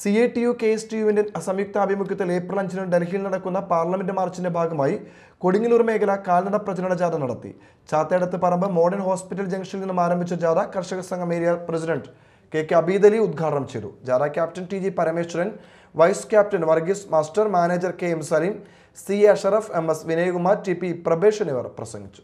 C A T U K S T യുവിൻ്റെ സംയുക്ത ആഭിമുഖ്യത്തിൽ ഏപ്രിൽ അഞ്ചിന് ഡൽഹിയിൽ നടക്കുന്ന പാർലമെന്റ് മാർച്ചിന്റെ ഭാഗമായി കൊടുങ്ങല്ലൂർ മേഖല കാൽനട പ്രചരണ ജാഥ നടത്തി ചാത്തയടത്ത് പറമ്പ് മോഡേൺ ഹോസ്പിറ്റൽ ജംഗ്ഷനിൽ നിന്നും ആരംഭിച്ച ജാഥ കർഷക സംഘം area president K K Abeed Ali ഉദ്ഘാടനം ചെയ്തു ജാഥ captain T G Parameswaran vice captain Varghese master manager K M Saleem C A Ashraf M S Vinayakumar T P Prabhesh എന്നിവർ പ്രസംഗിച്ചു